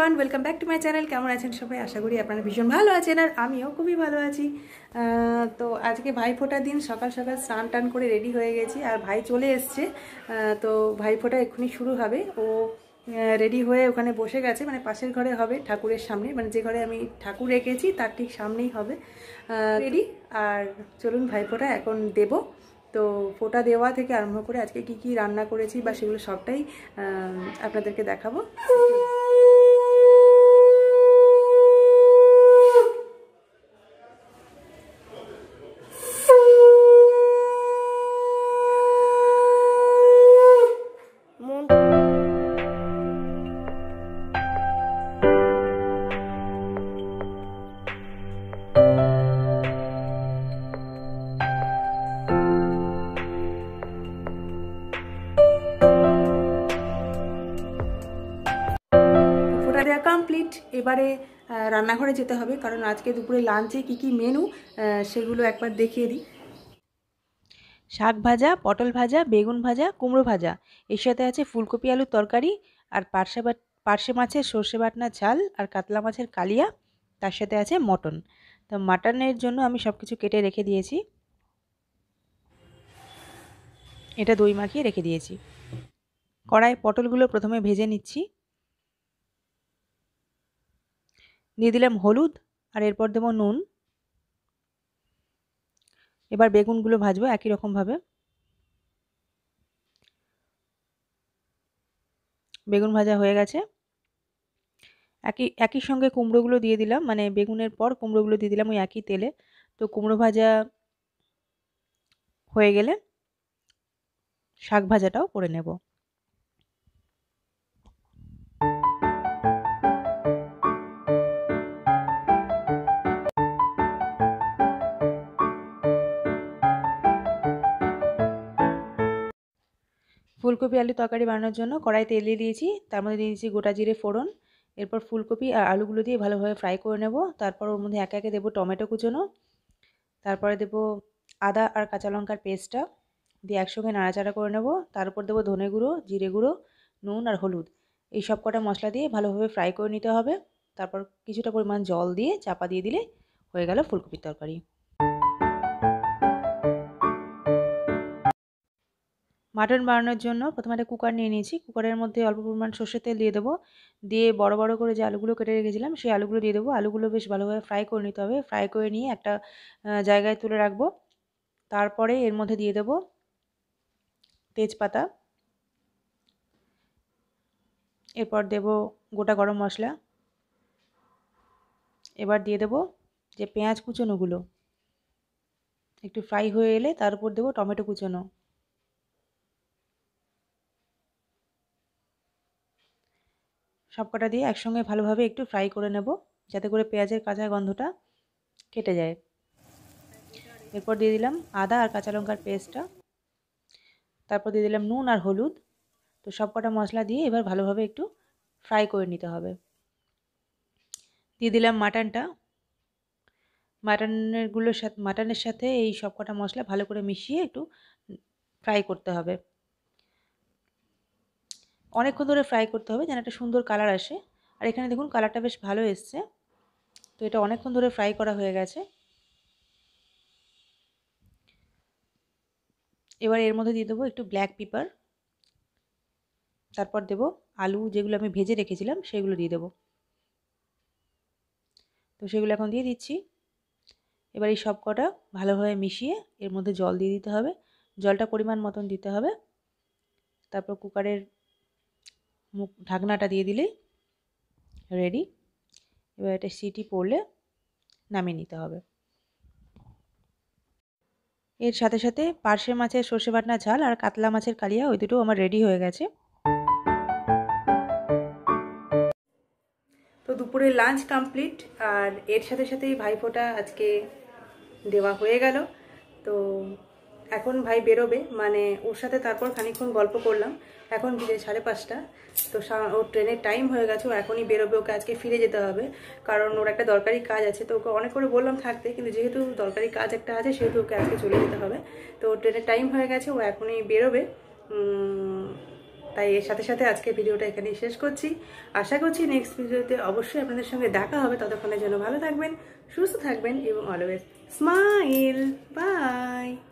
everyone welcome back to my channel কেমন আছেন সবাই আশা করি আপনারা ভীষণ ভালো আছেন আর আমিও খুবই ভালো আছি তো আজকে ভাই ফোটার দিন সকাল সকাল স্নান টান করে রেডি হয়ে গেছি আর ভাই চলে এসছে তো ভাই ফোটা এক্ষুনি শুরু হবে ও রেডি হয়ে ওখানে বসে গেছে মানে পাশের ঘরে হবে ঠাকুরের সামনে মানে যে ঘরে আমি ঠাকুর রেখেছি তার ঠিক সামনেই হবে রেডি আর চলুন ভাইফোঁটা এখন দেব তো ফোটা দেওয়া থেকে আরম্ভ করে আজকে কি কি রান্না করেছি বা সেগুলো সবটাই আপনাদেরকে দেখাবো কমপ্লিট এবারে রান্নাঘরে যেতে হবে কারণ আজকে দুপুরে লাঞ্চে কি কি মেনু সেগুলো একবার দেখিয়ে দিই শাক ভাজা পটল ভাজা বেগুন ভাজা কুমড়ো ভাজা এর সাথে আছে ফুলকপি আলুর তরকারি আর পার্শে পার্শে মাছের সর্ষে বাটনা ঝাল আর কাতলা মাছের কালিয়া তার সাথে আছে মটন তো মাটনের জন্য আমি সব কিছু কেটে রেখে দিয়েছি এটা দই মাখিয়ে রেখে দিয়েছি কড়াই পটলগুলো প্রথমে ভেজে নিচ্ছি দিয়ে দিলাম হলুদ আর এরপর দেবো নুন এবার বেগুনগুলো ভাজবো একই রকমভাবে বেগুন ভাজা হয়ে গেছে একই একই সঙ্গে কুমড়োগুলো দিয়ে দিলাম মানে বেগুনের পর কুমড়োগুলো দিয়ে দিলাম ওই একই তেলে তো কুমড়ো ভাজা হয়ে গেলে শাক ভাজাটাও করে নেব ফুলকপি আলু তরকারি বানানোর জন্য কড়াইতে তেল দিয়ে দিয়েছি তার মধ্যে দিয়ে দিয়েছি গোটা জিরে ফোড়ন এরপর ফুলকপি আর আলুগুলো দিয়ে ভালোভাবে ফ্রাই করে নেব তারপর ওর মধ্যে একে একে দেবো টমেটো কুচোনো তারপরে দেব আদা আর কাঁচা লঙ্কার পেস্টটা দিয়ে একসঙ্গে নাড়াচাড়া করে নেব তার উপর দেবো ধনে গুঁড়ো জিরে গুঁড়ো নুন আর হলুদ এই সব কটা মশলা দিয়ে ভালোভাবে ফ্রাই করে নিতে হবে তারপর কিছুটা পরিমাণ জল দিয়ে চাপা দিয়ে দিলে হয়ে গেল ফুলকপির তরকারি মাটন বানানোর জন্য প্রথমে একটা কুকার নিয়ে নিয়েছি কুকারের মধ্যে অল্প পরিমাণ সর্ষের তেল দিয়ে দেবো দিয়ে বড় বড় করে যে আলুগুলো কেটে রেখেছিলাম সেই আলুগুলো দিয়ে দেবো আলুগুলো বেশ ভালোভাবে ফ্রাই করে নিতে হবে ফ্রাই করে নিয়ে একটা জায়গায় তুলে রাখবো তারপরে এর মধ্যে দিয়ে দেবো তেজপাতা এরপর দেব গোটা গরম মশলা এবার দিয়ে দেব যে পেঁয়াজ কুচোনোগুলো একটু ফ্রাই হয়ে এলে তার উপর দেবো টমেটো কুচোনো সবকটা দিয়ে একসঙ্গে ভালোভাবে একটু ফ্রাই করে নেব যাতে করে পেঁয়াজের কাঁচা গন্ধটা কেটে যায় এরপর দিয়ে দিলাম আদা আর কাঁচা লঙ্কার পেস্টটা তারপর দিয়ে দিলাম নুন আর হলুদ তো সবকটা মশলা দিয়ে এবার ভালোভাবে একটু ফ্রাই করে নিতে হবে দিয়ে দিলাম মাটনটা মাটনেরগুলোর সাথে মাটনের সাথে এই সবকটা মশলা ভালো করে মিশিয়ে একটু ফ্রাই করতে হবে অনেকক্ষণ ধরে ফ্রাই করতে হবে যেন একটা সুন্দর কালার আসে আর এখানে দেখুন কালারটা বেশ ভালো এসছে তো এটা অনেকক্ষণ ধরে ফ্রাই করা হয়ে গেছে এবার এর মধ্যে দিয়ে দেবো একটু ব্ল্যাক পেপার তারপর দেব আলু যেগুলো আমি ভেজে রেখেছিলাম সেগুলো দিয়ে দেব তো সেগুলো এখন দিয়ে দিচ্ছি এবার এই সব কটা ভালোভাবে মিশিয়ে এর মধ্যে জল দিয়ে দিতে হবে জলটা পরিমাণ মতন দিতে হবে তারপর কুকারের মুখ ঢাকনাটা দিয়ে দিলেই রেডি এবার এটা সিটি পড়লে নামিয়ে নিতে হবে এর সাথে সাথে পার্শে মাছের সর্ষে বাটনা ঝাল আর কাতলা মাছের কালিয়া ওই দুটো আমার রেডি হয়ে গেছে তো দুপুরে লাঞ্চ কমপ্লিট আর এর সাথে সাথেই ভাইফোঁটা আজকে দেওয়া হয়ে গেল তো এখন ভাই বেরোবে মানে ওর সাথে তারপর খানিক্ষণ গল্প করলাম এখন বিজে সাড়ে পাঁচটা তো ওর ট্রেনের টাইম হয়ে গেছে ও এখনই বেরোবে ওকে আজকে ফিরে যেতে হবে কারণ ওর একটা দরকারি কাজ আছে তো ওকে অনেক করে বললাম থাকতে কিন্তু যেহেতু দরকারি কাজ একটা আছে সেহেতু ওকে আজকে চলে যেতে হবে তো ট্রেনের টাইম হয়ে গেছে ও এখনই বেরোবে তাই এর সাথে সাথে আজকে ভিডিওটা এখানেই শেষ করছি আশা করছি নেক্সট ভিডিওতে অবশ্যই আপনাদের সঙ্গে দেখা হবে ততক্ষণের জন্য ভালো থাকবেন সুস্থ থাকবেন এবং অলওয়েজ স্মাইল বাই